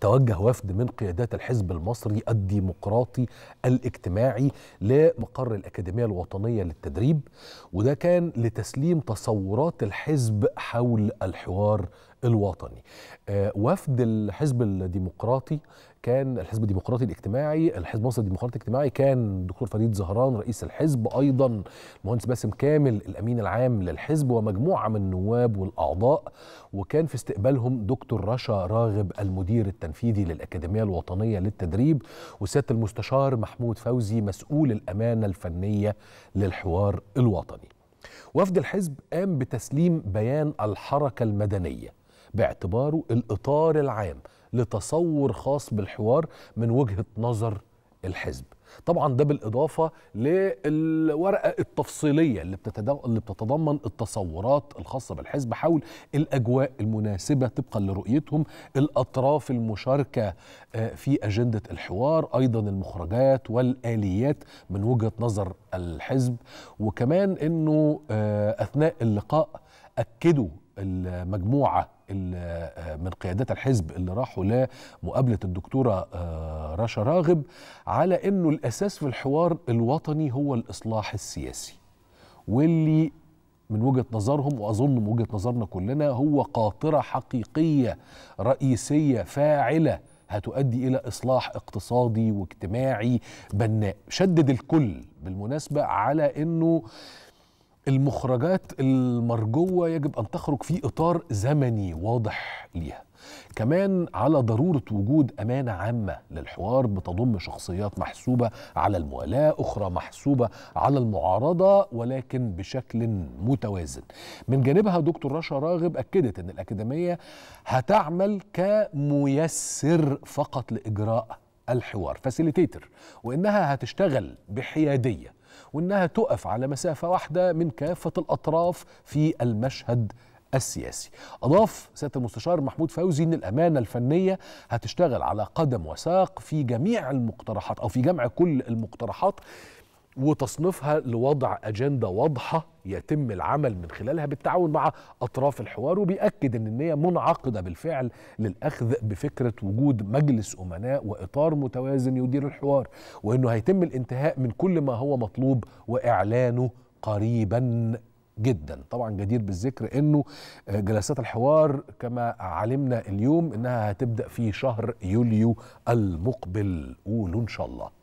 توجه وفد من قيادات الحزب المصري الديمقراطي الاجتماعي لمقر الأكاديمية الوطنية للتدريب وده كان لتسليم تصورات الحزب حول الحوار الوطني آه، وفد الحزب الديمقراطي كان الحزب الديمقراطي الاجتماعي الحزب مصر الديمقراطي الاجتماعي كان الدكتور فريد زهران رئيس الحزب ايضا المهندس باسم كامل الامين العام للحزب ومجموعه من النواب والاعضاء وكان في استقبالهم دكتور رشا راغب المدير التنفيذي للاكاديميه الوطنيه للتدريب وسياده المستشار محمود فوزي مسؤول الامانه الفنيه للحوار الوطني وفد الحزب قام بتسليم بيان الحركه المدنيه باعتباره الاطار العام لتصور خاص بالحوار من وجهه نظر الحزب طبعا ده بالاضافه للورقه التفصيليه اللي اللي بتتضمن التصورات الخاصه بالحزب حول الاجواء المناسبه طبقا لرؤيتهم الاطراف المشاركه آه، في اجنده الحوار ايضا المخرجات والاليات من وجهه نظر الحزب وكمان انه آه، اثناء اللقاء اكدوا المجموعه من قيادات الحزب اللي راحوا لمقابله الدكتوره آه، رشا راغب على انه الاساس في الحوار الوطني هو الاصلاح السياسي واللي من وجهه نظرهم واظن من وجهه نظرنا كلنا هو قاطره حقيقيه رئيسيه فاعله هتؤدي الى اصلاح اقتصادي واجتماعي بناء شدد الكل بالمناسبه على انه المخرجات المرجوة يجب أن تخرج في إطار زمني واضح ليها كمان على ضرورة وجود أمانة عامة للحوار بتضم شخصيات محسوبة على الموالاة أخرى محسوبة على المعارضة ولكن بشكل متوازن من جانبها دكتور رشا راغب أكدت أن الأكاديمية هتعمل كميسر فقط لإجراء الحوار فاسيليتيتر وإنها هتشتغل بحيادية وإنها تقف على مسافة واحدة من كافة الأطراف في المشهد السياسي أضاف سيادة المستشار محمود فوزي أن الأمانة الفنية هتشتغل على قدم وساق في جميع المقترحات أو في جمع كل المقترحات وتصنيفها لوضع أجندة واضحة يتم العمل من خلالها بالتعاون مع أطراف الحوار وبيأكد أن النية منعقدة بالفعل للأخذ بفكرة وجود مجلس أمناء وإطار متوازن يدير الحوار وأنه هيتم الانتهاء من كل ما هو مطلوب وإعلانه قريبا جدا طبعا جدير بالذكر انه آه، جلسات الحوار كما علمنا اليوم انها هتبدا في شهر يوليو المقبل قولوا ان شاء الله